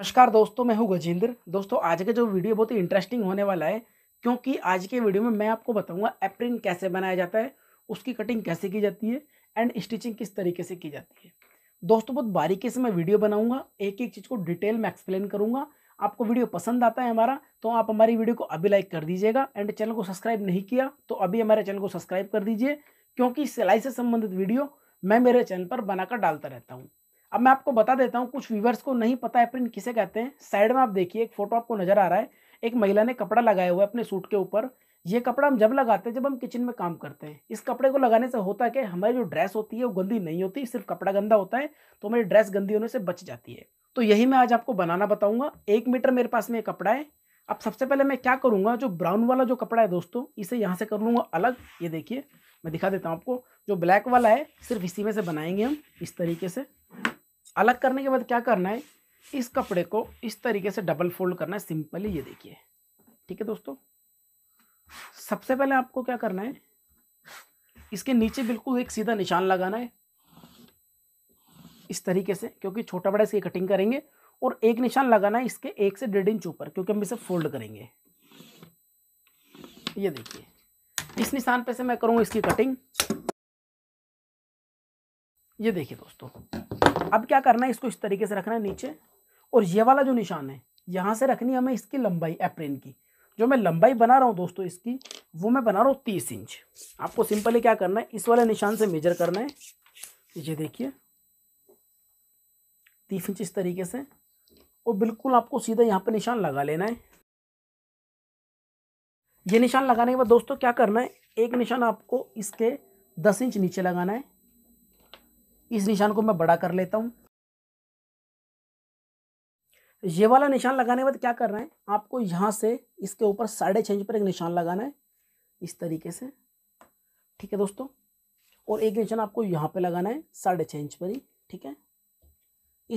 नमस्कार दोस्तों मैं हूं गजेंद्र दोस्तों आज का जो वीडियो बहुत ही इंटरेस्टिंग होने वाला है क्योंकि आज के वीडियो में मैं आपको बताऊंगा एप्रिन कैसे बनाया जाता है उसकी कटिंग कैसे की जाती है एंड स्टिचिंग किस तरीके से की जाती है दोस्तों बहुत बारीकी से मैं वीडियो बनाऊंगा एक एक चीज़ को डिटेल में एक्सप्लेन करूँगा आपको वीडियो पसंद आता है हमारा तो आप हमारी वीडियो को अभी लाइक कर दीजिएगा एंड चैनल को सब्सक्राइब नहीं किया तो अभी हमारे चैनल को सब्सक्राइब कर दीजिए क्योंकि सिलाई से संबंधित वीडियो मैं मेरे चैनल पर बनाकर डालता रहता हूँ अब मैं आपको बता देता हूँ कुछ व्यूवर्स को नहीं पता है प्रिंट किसे कहते हैं साइड में आप देखिए एक फोटो आपको नजर आ रहा है एक महिला ने कपड़ा लगाया हुआ है अपने सूट के ऊपर ये कपड़ा हम जब लगाते हैं जब हम किचन में काम करते हैं इस कपड़े को लगाने से होता है कि हमारी जो ड्रेस होती है वो गंदी नहीं होती सिर्फ कपड़ा गंदा होता है तो हमारी ड्रेस गंदी होने से बच जाती है तो यही मैं आज आपको बनाना बताऊंगा एक मीटर मेरे पास में कपड़ा है अब सबसे पहले मैं क्या करूंगा जो ब्राउन वाला जो कपड़ा है दोस्तों इसे यहाँ से कर लूंगा अलग ये देखिए मैं दिखा देता हूँ आपको जो ब्लैक वाला है सिर्फ इसी में से बनाएंगे हम इस तरीके से अलग करने के बाद क्या करना है इस कपड़े को इस तरीके से डबल फोल्ड करना है सिंपली ये देखिए ठीक है दोस्तों सबसे पहले आपको क्या करना है इसके नीचे बिल्कुल एक सीधा निशान लगाना है इस तरीके से क्योंकि छोटा बड़ा इसकी कटिंग करेंगे और एक निशान लगाना है इसके एक से डेढ़ इंच ऊपर क्योंकि हम इसे फोल्ड करेंगे ये देखिए इस निशान पे से मैं करूंगा इसकी कटिंग ये देखिए दोस्तों हम्म। अब क्या करना है इसको इस तरीके से रखना है नीचे और ये वाला जो निशान है यहाँ से रखनी है हमें इसकी लंबाई एप्रेन की जो मैं लंबाई बना रहा हूँ दोस्तों इसकी वो मैं बना रहा हूँ तीस इंच आपको सिंपली क्या करना है इस वाले निशान से मेजर करना है ये देखिए तीस इंच इस तरीके से और बिल्कुल आपको सीधा यहाँ पर निशान लगा लेना है ये निशान लगाने के बाद दोस्तों क्या करना है एक निशान आपको इसके दस इंच नीचे लगाना है इस निशान को मैं बड़ा कर लेता हूं ये वाला निशान लगाने के बाद क्या कर रहे हैं आपको यहां से इसके ऊपर साढ़े छह इंच पर एक निशान लगाना है इस तरीके से ठीक है दोस्तों और एक निशान आपको यहां पे लगाना है साढ़े छह इंच पर ही ठीक है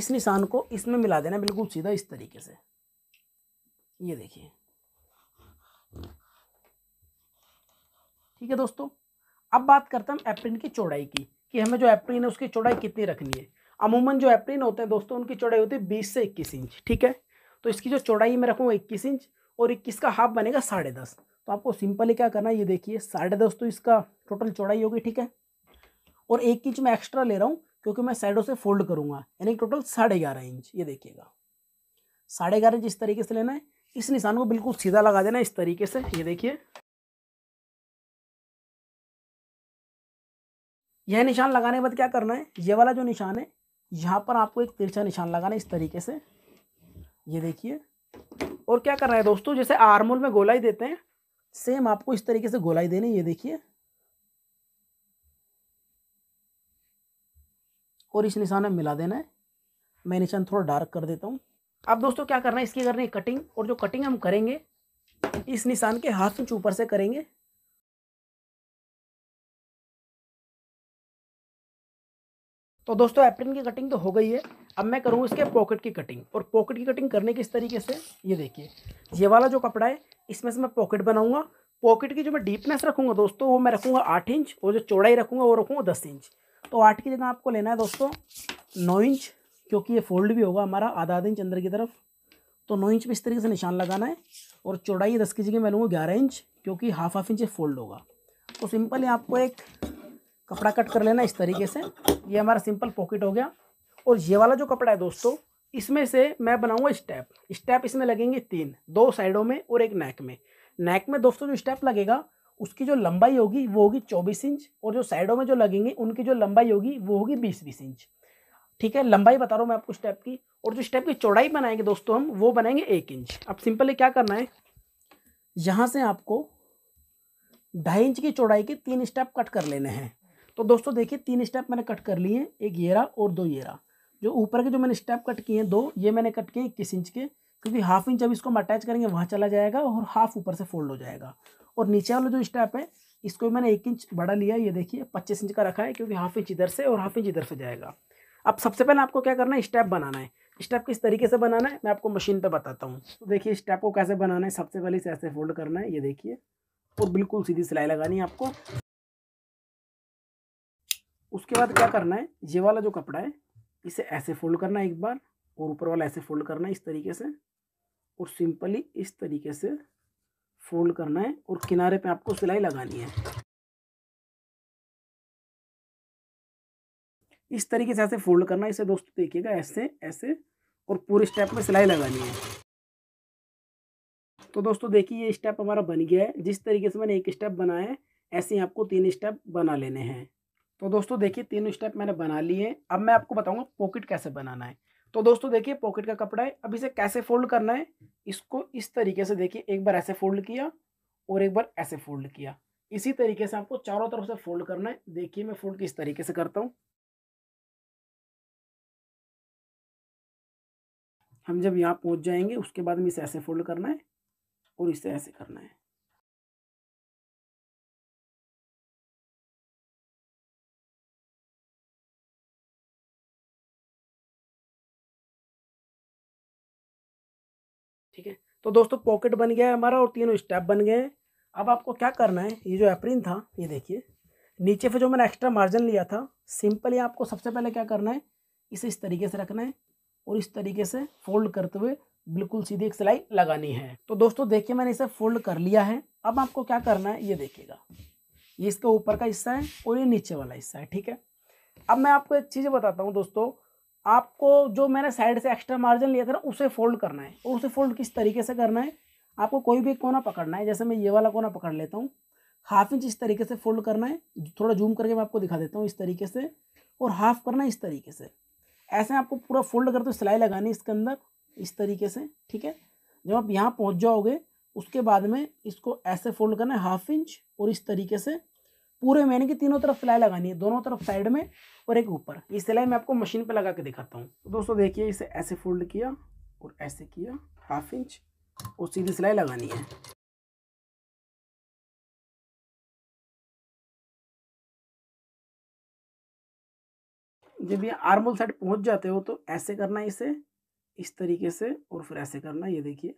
इस निशान को इसमें मिला देना बिल्कुल सीधा इस तरीके से ये देखिए ठीक है दोस्तों अब बात करते हैं एप्रिन की चौड़ाई की कि हमें जो एप्रीन है उसकी चौड़ाई कितनी रखनी है अमूमन जो एप्रीन होते हैं दोस्तों उनकी चौड़ाई होती है बीस से इक्कीस इंच ठीक है तो इसकी जो चौड़ाई मैं रखूँगा इक्कीस इंच और इक्कीस का हाफ बनेगा साढ़े दस तो आपको सिंपली क्या करना है ये देखिए साढ़े दस तो इसका टोटल चौड़ाई होगी ठीक है और एक इंच मैं एक्स्ट्रा ले रहा हूँ क्योंकि मैं साइडों से फोल्ड करूँगा यानी टोटल साढ़े ग्यारह इंच ये देखिएगा साढ़े ग्यारह इंच इस तरीके से लेना है इस निशान को बिल्कुल सीधा लगा देना इस तरीके से ये देखिए यह निशान लगाने के बाद क्या करना है ये वाला जो निशान है यहाँ पर आपको एक तिरछा निशान लगाना है इस तरीके से ये देखिए और क्या करना है दोस्तों जैसे आर्मोल में गोलाई देते हैं सेम आपको इस तरीके से गोलाई देनी ये देखिए और इस निशान में मिला देना है मैं निशान थोड़ा डार्क कर देता हूँ अब दोस्तों क्या करना है इसकी करनी है कटिंग और जो कटिंग हम करेंगे इस निशान के हाथ इंच ऊपर से करेंगे तो दोस्तों एप्रिन की कटिंग तो हो गई है अब मैं करूँगा इसके पॉकेट की कटिंग और पॉकेट की कटिंग करने के तरीके से ये देखिए ये वाला जो कपड़ा है इसमें से मैं पॉकेट बनाऊँगा पॉकेट की जो मैं डीपनेस रखूँगा दोस्तों वो मैं रखूँगा आठ इंच और जो चौड़ाई रखूँगा वो रखूँगा दस इंच तो आठ की जगह आपको लेना है दोस्तों नौ इंच क्योंकि ये फोल्ड भी होगा हमारा आधा आधा इंच अंदर की तरफ तो नौ इंच में इस तरीके से निशान लगाना है और चौड़ाई दस की जगह मैं लूँगा ग्यारह इंच क्योंकि हाफ हाफ इंच फोल्ड होगा तो सिंपल है आपको एक कपड़ा कट कर लेना इस तरीके से ये हमारा सिंपल पॉकेट हो गया और ये वाला जो कपड़ा है दोस्तों इसमें से मैं बनाऊंगा स्टेप स्टेप इसमें लगेंगे तीन दो साइडों में और एक नेक में नेक में दोस्तों जो स्टेप लगेगा उसकी जो लंबाई होगी वो होगी चौबीस इंच और जो साइडों में जो लगेंगे उनकी जो लंबाई होगी वो होगी बीस बीस इंच ठीक है लंबाई बता रहा हूँ मैं आपको स्टेप की और जो स्टेप की चौड़ाई बनाएंगे दोस्तों हम वो बनाएंगे एक इंच अब सिंपली क्या करना है यहाँ से आपको ढाई इंच की चौड़ाई के तीन स्टेप कट कर लेने हैं तो दोस्तों देखिए तीन स्टेप मैंने कट कर लिए हैं एक येरा और दो येरा जो ऊपर के जो मैंने स्टेप कट किए हैं दो ये मैंने कट किए इक्कीस इंच के क्योंकि हाफ इंच जब इसको हम अटैच करेंगे वहाँ चला जाएगा और हाफ ऊपर से फोल्ड हो जाएगा और नीचे वाला जो स्टेप है इसको मैंने एक इंच बड़ा लिया ये देखिए पच्चीस इंच का रखा है क्योंकि हाफ इंच इधर से और हाफ इंच इधर से जाएगा अब सबसे पहले आपको क्या करना है स्टेप बनाना है स्टेप किस तरीके से बनाना है मैं आपको मशीन पे बताता हूँ तो देखिए स्टेप को कैसे बनाना है सबसे पहले इसे ऐसे फोल्ड करना है ये देखिए और बिल्कुल सीधी सिलाई लगानी है आपको उसके बाद क्या करना है ये वाला जो कपड़ा है इसे ऐसे फोल्ड करना है एक बार और ऊपर वाला ऐसे फोल्ड करना है इस तरीके से और सिंपली इस तरीके से फोल्ड करना है और किनारे पे आपको सिलाई लगानी है इस तरीके से ऐसे फोल्ड करना है इसे दोस्तों देखिएगा ऐसे ऐसे और पूरे स्टेप में सिलाई लगानी है तो दोस्तों देखिए ये स्टेप हमारा बन गया है जिस तरीके से मैंने एक स्टेप बनाया है ऐसे ही आपको तीन स्टेप बना लेने हैं तो दोस्तों देखिए तीनों स्टेप मैंने बना लिए हैं अब मैं आपको बताऊंगा पॉकेट कैसे बनाना है तो दोस्तों देखिए पॉकेट का कपड़ा है अब इसे कैसे फोल्ड करना है इसको इस तरीके से देखिए एक बार ऐसे फोल्ड किया और एक बार ऐसे फोल्ड किया इसी तरीके से आपको चारों तरफ से फोल्ड करना है देखिए मैं फोल्ड किस तरीके से करता हूँ हम जब यहाँ पहुँच जाएंगे उसके बाद हम इसे ऐसे फोल्ड करना है और इसे ऐसे करना है ठीक है तो दोस्तों पॉकेट बन गया है हमारा और तीनों स्टेप बन गए हैं अब आपको क्या करना है ये जो एप्रिन था ये देखिए नीचे फिर जो मैंने एक्स्ट्रा मार्जिन लिया था सिंपली आपको सबसे पहले क्या करना है इसे इस तरीके से रखना है और इस तरीके से फोल्ड करते हुए बिल्कुल सीधी एक सिलाई लगानी है तो दोस्तों देखिए मैंने इसे फोल्ड कर लिया है अब आपको क्या करना है ये देखिएगा ये इसका ऊपर का हिस्सा है और ये नीचे वाला हिस्सा है ठीक है अब मैं आपको एक चीज़ बताता हूँ दोस्तों आपको जो मैंने साइड से एक्स्ट्रा मार्जिन लिया था ना उसे फोल्ड करना है और उसे फोल्ड किस तरीके से करना है आपको कोई भी कोना पकड़ना है जैसे मैं ये वाला कोना पकड़ लेता हूँ हाफ इंच इस तरीके से फोल्ड करना है थोड़ा जूम करके मैं आपको दिखा देता हूँ इस तरीके से और हाफ करना है इस तरीके से ऐसे आपको पूरा फोल्ड करते हुए सिलाई लगानी इसके अंदर इस तरीके से ठीक है जब आप यहाँ पहुँच जाओगे उसके बाद में इसको ऐसे फोल्ड करना है हाफ इंच और इस तरीके से पूरे मैंने की तीनों तरफ सिलाई लगानी है दोनों तरफ साइड में और एक ऊपर ये सिलाई मैं आपको मशीन पे लगा के दिखाता हूँ तो दोस्तों देखिए इसे ऐसे फोल्ड किया और ऐसे किया हाफ इंच और सीधी सिलाई लगानी है जब ये आर्मोल साइड पहुंच जाते हो तो ऐसे करना इसे इस तरीके से और फिर ऐसे करना ये देखिए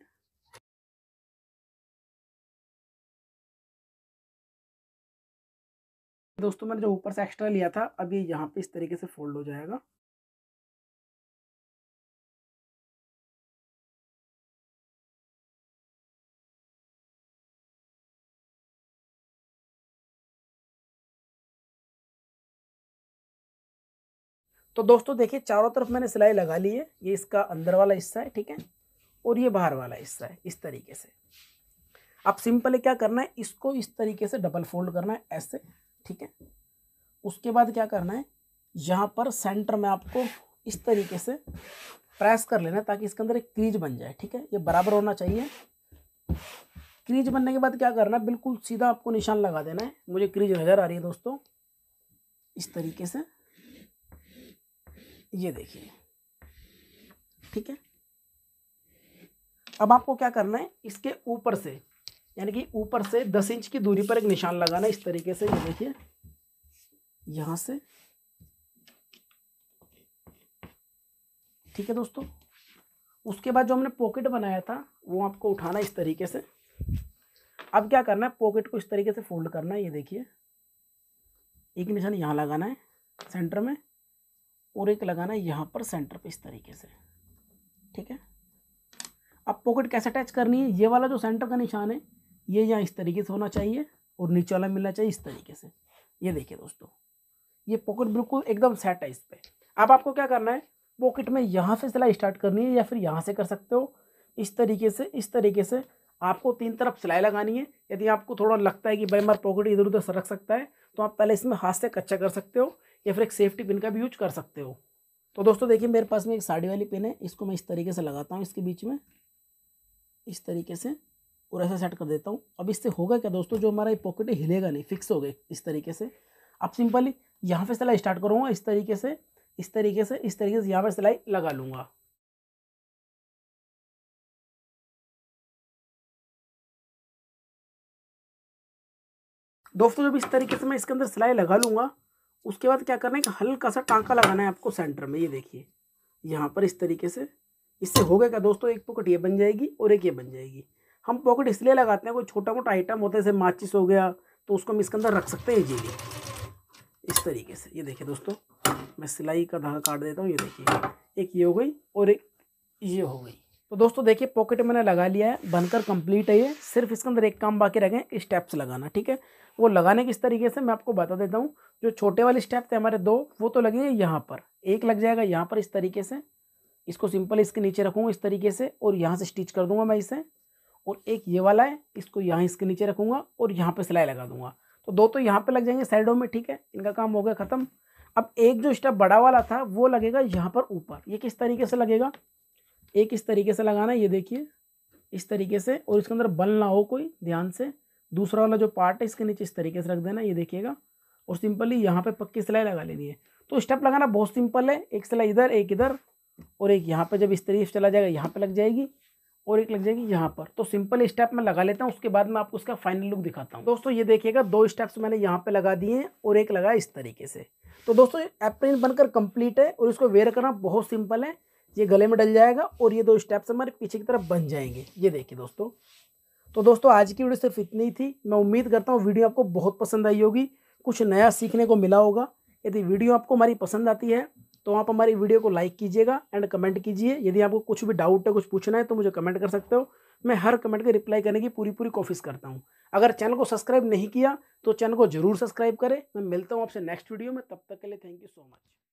दोस्तों मैंने जो ऊपर से एक्स्ट्रा लिया था अब ये यहाँ पे इस तरीके से फोल्ड हो जाएगा तो दोस्तों देखिए चारों तरफ मैंने सिलाई लगा ली है ये इसका अंदर वाला हिस्सा है ठीक है और ये बाहर वाला हिस्सा है इस तरीके से अब सिंपल क्या करना है इसको इस तरीके से डबल फोल्ड करना है ऐसे ठीक है उसके बाद क्या करना है यहाँ पर सेंटर में आपको इस तरीके से प्रेस कर लेना ताकि इसके अंदर एक क्रीज बन जाए ठीक है ये बराबर होना चाहिए क्रीज बनने के बाद क्या करना है बिल्कुल सीधा आपको निशान लगा देना है मुझे क्रीज नज़र आ रही है दोस्तों इस तरीके से ये देखिए ठीक है अब आपको क्या करना है इसके ऊपर से यानी कि ऊपर से दस इंच की दूरी पर एक निशान लगाना इस तरीके से ये देखिए यहां से ठीक है दोस्तों उसके बाद जो हमने पॉकेट बनाया था वो आपको उठाना इस तरीके से अब क्या करना है पॉकेट को इस तरीके से फोल्ड करना है ये देखिए एक निशान यहाँ लगाना है सेंटर में और एक लगाना है यहाँ पर सेंटर पे इस तरीके से ठीक है अब पॉकेट कैसे अटैच करनी है ये वाला जो सेंटर का निशान है ये यहाँ इस तरीके से होना चाहिए और नीचे वाला मिलना चाहिए इस तरीके से ये देखिए दोस्तों ये पॉकेट बिल्कुल एकदम सेट है इस पर अब आपको क्या करना है पॉकेट में यहाँ से सिलाई स्टार्ट करनी है या फिर यहाँ से कर सकते हो इस तरीके से इस तरीके से आपको तीन तरफ सिलाई लगानी है यदि आपको थोड़ा लगता है कि भाई मार पॉकेट इधर उधर सरक सकता है तो आप पहले इसमें हाथ से कच्चा कर सकते हो या फिर एक सेफ्टी पिन का भी यूज कर सकते हो तो दोस्तों देखिए मेरे पास में एक साड़ी वाली पिन है इसको मैं इस तरीके से लगाता हूँ इसके बीच में इस तरीके से और ऐसा सेट कर देता हूँ अब इससे होगा क्या दोस्तों जो हमारा ये पॉकेट है हिलेगा नहीं फिक्स हो गए इस तरीके से अब सिंपली यहाँ पे सिलाई स्टार्ट करूँगा इस तरीके से इस तरीके से इस तरीके से यहाँ पे सिलाई लगा लूँगा दोस्तों जब इस तरीके से मैं इसके अंदर सिलाई लगा लूँगा उसके बाद क्या करना है कि हल्का सा टाँका लगाना है आपको सेंटर में ये देखिए यहाँ पर इस तरीके से इससे हो गया क्या दोस्तों एक पॉकेट ये बन जाएगी और एक ये बन जाएगी हम पॉकेट इसलिए लगाते हैं कोई छोटा मोटा आइटम होता है जैसे माचिस हो गया तो उसको हम इसके अंदर रख सकते हैं जी इस तरीके से ये देखिए दोस्तों मैं सिलाई का धागा काट देता हूँ ये देखिए एक ये हो गई और एक ये हो गई तो दोस्तों देखिए पॉकेट मैंने लगा लिया है बनकर कंप्लीट है ये सिर्फ इसके अंदर एक काम बाकी रह गए स्टेप्स लगाना ठीक है वो लगाने किस तरीके से मैं आपको बता देता हूँ जो छोटे वाले स्टेप थे हमारे दो वो तो लगेंगे यहाँ पर एक लग जाएगा यहाँ पर इस तरीके से इसको सिंपल इसके नीचे रखूँगा इस तरीके से और यहाँ से स्टिच कर दूँगा मैं इसे और एक ये वाला है इसको यहाँ इसके नीचे रखूँगा और यहाँ पर सिलाई लगा दूंगा तो दो तो यहाँ पर लग जाएंगे साइडों में ठीक है इनका काम हो गया ख़त्म अब एक जो स्टेप बड़ा वाला था वो लगेगा यहाँ पर ऊपर ये किस तरीके से लगेगा एक इस तरीके से लगाना ये देखिए इस तरीके से और इसके अंदर बल ना हो कोई ध्यान से दूसरा वाला जो पार्ट है इसके नीचे इस तरीके से रख देना ये देखिएगा और सिंपली यहाँ पे पक्की सिलाई लगा लेनी है तो स्टेप लगाना बहुत सिंपल है एक सिलाई इधर एक इधर और एक यहाँ पे जब इस तरीके से चला जाएगा यहाँ पे लग जाएगी और एक लग जाएगी यहाँ पर तो सिंपल स्टेप मैं लगा लेता हूँ उसके बाद मैं आपको उसका फाइनल लुक दिखाता हूँ दोस्तों ये देखिएगा दो स्टेप्स मैंने यहाँ पे लगा दिए हैं और एक लगा इस तरीके से तो दोस्तों एप्रिन बनकर कंप्लीट है और इसको वेयर करना बहुत सिंपल है ये गले में डल जाएगा और ये दो स्टेप्स हमारे पीछे की तरफ बन जाएंगे ये देखिए दोस्तों तो दोस्तों आज की वीडियो सिर्फ इतनी ही थी मैं उम्मीद करता हूँ वीडियो आपको बहुत पसंद आई होगी कुछ नया सीखने को मिला होगा यदि वीडियो आपको हमारी पसंद आती है तो आप हमारी वीडियो को लाइक कीजिएगा एंड कमेंट कीजिए यदि आपको कुछ भी डाउट है कुछ पूछना है तो मुझे कमेंट कर सकते हो मैं हर कमेंट के रिप्लाई करने की पूरी पूरी कोशिश करता हूँ अगर चैनल को सब्सक्राइब नहीं किया तो चैनल को जरूर सब्सक्राइब करें मैं मिलता हूँ आपसे नेक्स्ट वीडियो में तब तक के लिए थैंक यू सो मच